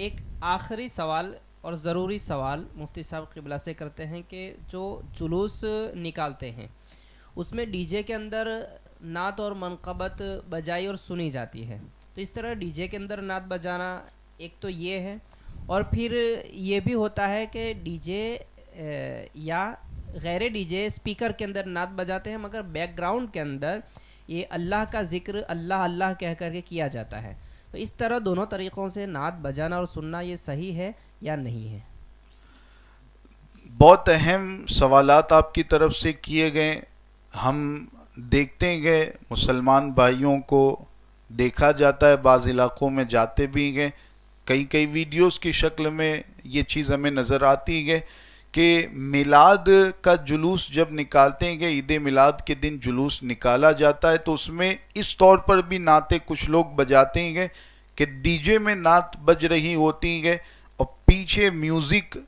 एक आखिरी सवाल और ज़रूरी सवाल मुफ्ती साहब किबला से करते हैं कि जो जुलूस निकालते हैं उसमें डीजे के अंदर नात और मनकबत बजाई और सुनी जाती है तो इस तरह डीजे के अंदर नात बजाना एक तो ये है और फिर ये भी होता है कि डीजे या गैर डीजे स्पीकर के अंदर नात बजाते हैं मगर बैकग्राउंड के अंदर ये अल्लाह का ज़िक्र अल्लाह अल्लाह कह करके किया जाता है तो इस तरह दोनों तरीक़ों से नात बजाना और सुनना ये सही है या नहीं है बहुत अहम सवाल आपकी तरफ से किए गए हम देखते गए मुसलमान भाइयों को देखा जाता है बाज़ इलाक़ों में जाते भी गए कई कई वीडियोस की शक्ल में ये चीज़ हमें नज़र आती है कि मिलाद का जुलूस जब निकालते हैं कि ईद मिलाद के दिन जुलूस निकाला जाता है तो उसमें इस तौर पर भी नाते कुछ लोग बजाते हैं कि डीजे में नात बज रही होती है और पीछे म्यूज़िक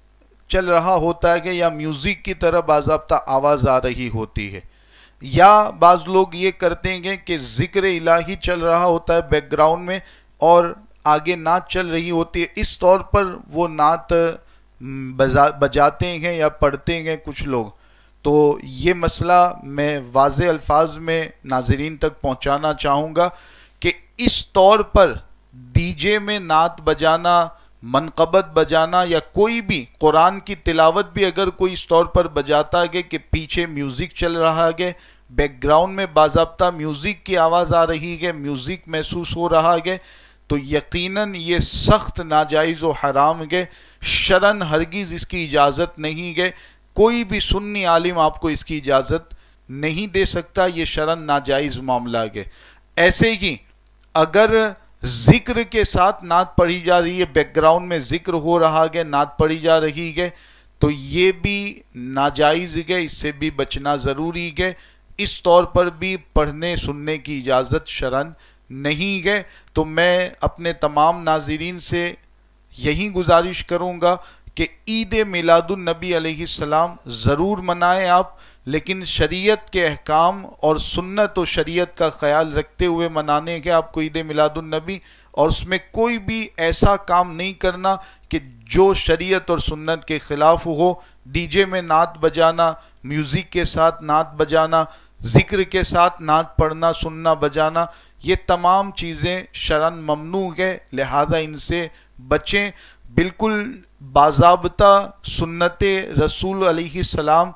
चल रहा होता है या म्यूज़िक की तरह बाबा आवाज़ आ रही होती है या बाज़ लोग ये करते हैं कि ज़िक्र इलाही चल रहा होता है बैकग्राउंड में और आगे नात चल रही होती है इस तौर पर वो नात हम्म, बजाते हैं या पढ़ते हैं कुछ लोग तो ये मसला मैं वाज अल्फाज में नाजरीन तक पहुंचाना चाहूँगा कि इस तौर पर डीजे में नात बजाना मनकबत बजाना या कोई भी कुरान की तिलावत भी अगर कोई इस तौर पर बजाता है कि पीछे म्यूज़िक चल रहा है बैकग्राउंड में बाबा म्यूज़िक की आवाज़ आ रही है म्यूज़िक महसूस हो रहा है तो यकीनन ये सख्त नाजायज़ व हराम गए शरण हरगिज़ इसकी इजाज़त नहीं गए कोई भी सुन्नी आलिम आपको इसकी इजाज़त नहीं दे सकता ये शरण नाजायज़ मामला गए ऐसे ही अगर जिक्र के साथ नात पढ़ी जा रही है बैकग्राउंड में जिक्र हो रहा है नात पढ़ी जा रही गए तो ये भी नाजायज़ गए इससे भी बचना ज़रूरी गए इस तौर पर भी पढ़ने सुनने की इजाज़त शरण नहीं गए तो मैं अपने तमाम नाजरीन से यही गुजारिश करूँगा कि ईद मिलादुलनबी सलाम ज़रूर मनाएं आप लेकिन शरीयत के अहकाम और सुन्नत और शरीयत का ख्याल रखते हुए मनाने के आपको ईद मिलादुलनबी और उसमें कोई भी ऐसा काम नहीं करना कि जो शरीयत और सुन्नत के ख़िलाफ़ हो डीजे में नात बजाना म्यूज़िक के साथ नात बजाना जिक्र के साथ नात पढ़ना सुनना बजाना ये तमाम चीज़ें शरण ममनू है लिहाजा इनसे बचें बिल्कुल बाबा सुन्नत रसूल सलाम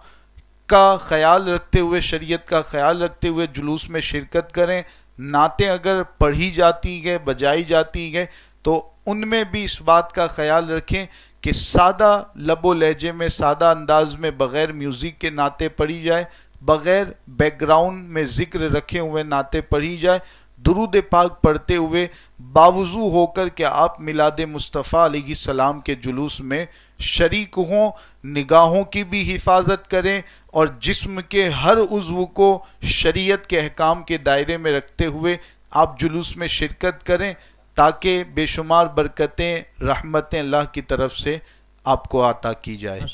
का ख्याल रखते हुए शरीयत का ख्याल रखते हुए जुलूस में शिरकत करें नातें अगर पढ़ी जाती है बजाई जाती है तो उनमें भी इस बात का ख्याल रखें कि सादा लबो लहजे में सादा अंदाज में बग़ैर म्यूज़िक के नाते पढ़ी जाए बगैर बैकग्राउंड में जिक्र रखे हुए नाते पढ़ी जाए दरुद पाक पढ़ते हुए बावजू होकर के आप मिलाद मुस्तफ़ा सलाम के जुलूस में शरीक हों निगाहों की भी हिफाजत करें और जिस्म के हर उज्व को शरीयत के अहकाम के दायरे में रखते हुए आप जुलूस में शिरकत करें ताकि बेशुमार बरकतें रहमतें अल्लाह की तरफ से आपको अता की जाए